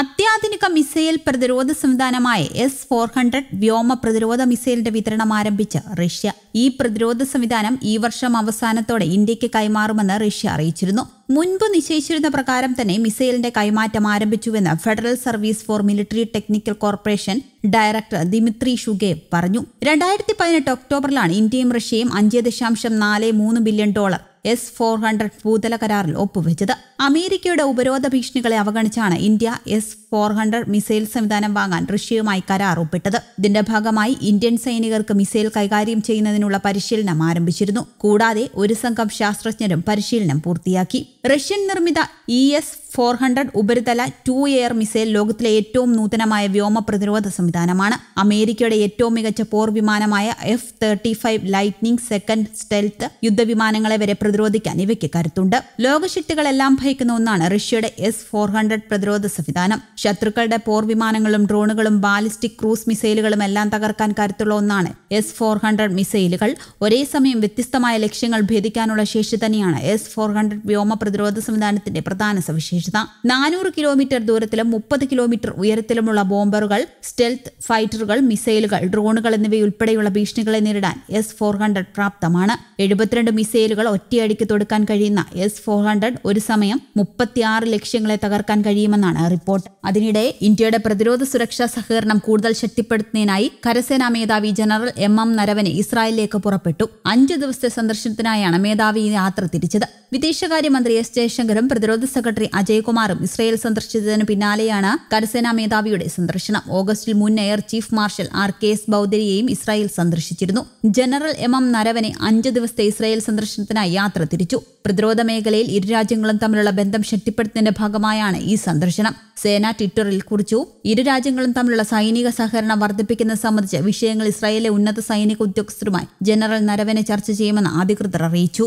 അത്യാധുനിക മിസൈൽ പ്രതിരോധ സംവിധാനമായ എസ് ഫോർ ഹൺഡ്രഡ് വ്യോമ പ്രതിരോധ മിസൈലിന്റെ വിതരണം ആരംഭിച്ച റഷ്യ ഈ പ്രതിരോധ സംവിധാനം ഈ വർഷം അവസാനത്തോടെ ഇന്ത്യക്ക് കൈമാറുമെന്ന് റഷ്യ അറിയിച്ചിരുന്നു മുൻപ് നിശ്ചയിച്ചിരുന്ന പ്രകാരം തന്നെ മിസൈലിന്റെ കൈമാറ്റം ആരംഭിച്ചുവെന്ന് federal service for military technical corporation director Dmitry Shugaev പറഞ്ഞു രണ്ടായിരത്തി പതിനെട്ട് ഒക്ടോബറിലാണ് ഇന്ത്യയും റഷ്യയും അഞ്ച് ദശാംശം നാല് മൂന്ന് billion dollar S four hundred ഭൂതല കരാറിൽ ഒപ്പുവെച്ചത് അമേരിക്കയുടെ ഉപരോധ ഭീഷണികളെ അവഗണിച്ചാണ് India S four hundred missile സംവിധാനം വാങ്ങാൻ റഷ്യയുമായി കരാർ ഒപ്പിട്ടത് ഇതിന്റെ ഭാഗമായി ഇന്ത്യൻ സൈനികർക്ക് മിസൈൽ കൈകാര്യം ചെയ്യുന്നതിനുള്ള പരിശീലനം ആരംഭിച്ചിരുന്നു കൂടാതെ ഒരു സംഘം ശാസ്ത്രജ്ഞരും പരിശീലനം പൂർത്തിയാക്കി റഷ്യൻ നിർമ്മിത ഇ എസ് ഫോർ ഹൺഡ്രഡ് ഉപരിതല ടു എയർ മിസൈൽ ലോകത്തിലെ ഏറ്റവും നൂതനമായ വ്യോമ പ്രതിരോധ സംവിധാനമാണ് അമേരിക്കയുടെ ഏറ്റവും മികച്ച പോർ വിമാനമായ F thirty five lightning second stealth യുദ്ധവിമാനങ്ങളെ വരെ പ്രതിരോധിക്കാൻ ഇവയ്ക്ക് കരുത്തുണ്ട് ലോകശക്തികളെല്ലാം ഭയക്കുന്ന ഒന്നാണ് റഷ്യയുടെ എസ് ഫോർ ഹൺഡ്രഡ് പ്രതിരോധ സംവിധാനം ശത്രുക്കളുടെ പോർ വിമാനങ്ങളും ഡ്രോണുകളും ബാലിസ്റ്റിക് ക്രൂസ് മിസൈലുകളും എല്ലാം തകർക്കാൻ കരുത്തുള്ള ഒന്നാണ് എസ് ഫോർ ഹൺഡ്രഡ് മിസൈലുകൾ ഒരേ സമയം വ്യത്യസ്തമായ ലക്ഷ്യങ്ങൾ ഭേദിക്കാനുള്ള ശേഷി തന്നെയാണ് എസ് ഫോർ ഹൺഡ്രഡ് വ്യോമ പ്രതിരോധ സംവിധാനത്തിന്റെ പ്രധാന സവിശേഷത പരീക്ഷിച്ചത് നാനൂറ് കിലോമീറ്റർ ദൂരത്തിലും മുപ്പത് കിലോമീറ്റർ ഉയരത്തിലുമുള്ള ബോംബറുകൾ സ്റ്റെൽത്ത് ഫൈറ്ററുകൾ മിസൈലുകൾ ഡ്രോണുകൾ എന്നിവയുൾപ്പെടെയുള്ള ഭീഷണികളെ നേരിടാൻ എസ് ഫോർ ഹൺഡ്രഡ് പ്രാപ്തമാണ് എഴുപത്തിരണ്ട് മിസൈലുകൾ ഒറ്റയടിക്ക് തൊടുക്കാൻ കഴിയുന്ന എസ് ഫോർ ഹൺഡ്രഡ് ഒരു സമയം മുപ്പത്തിയാറ് ലക്ഷ്യങ്ങളെ തകർക്കാൻ കഴിയുമെന്നാണ് റിപ്പോർട്ട് അതിനിടെ ഇന്ത്യയുടെ പ്രതിരോധ സുരക്ഷാ സഹകരണം കൂടുതൽ ശക്തിപ്പെടുത്തുന്നതിനായി കരസേനാ മേധാവി ജനറൽ എം എം നരവനെ ഇസ്രായേലിലേക്ക് പുറപ്പെട്ടു അഞ്ച് ദിവസത്തെ സന്ദർശനത്തിനായാണ് മേധാവി യാത്ര തിരിച്ചത് വിദേശകാര്യമന്ത്രി എസ് ജയശങ്കറും പ്രതിരോധ സെക്രട്ടറി അജയ്കുമാറും ഇസ്രയേൽ സന്ദർശിച്ചതിന് പിന്നാലെയാണ് കരസേനാ മേധാവിയുടെ സന്ദർശനം ഓഗസ്റ്റിൽ മുൻ air chief marshal R K S ബൌദരിയെയും ഇസ്രായേൽ സന്ദർശിച്ചിരുന്നു ജനറൽ എം എം നരവനെ അഞ്ച് ദിവസത്തെ ഇസ്രായേൽ സന്ദർശനത്തിനായി യാത്ര തിരിച്ചു പ്രതിരോധ മേഖലയിൽ ഇരു രാജ്യങ്ങളും തമ്മിലുള്ള ബന്ധം ശക്തിപ്പെടുത്തുന്നതിന്റെ ഭാഗമായാണ് ഈ സന്ദർശനം സേന ട്വിറ്ററിൽ കുറിച്ചു ഇരു രാജ്യങ്ങളും തമ്മിലുള്ള സൈനിക സഹകരണം വർദ്ധിപ്പിക്കുന്നത് സംബന്ധിച്ച് വിഷയങ്ങൾ ഇസ്രായേലിലെ ഉന്നത സൈനിക ഉദ്യോഗസ്ഥരുമായി ജനറൽ നരവനെ ചർച്ച ചെയ്യുമെന്ന് അധികൃതർ അറിയിച്ചു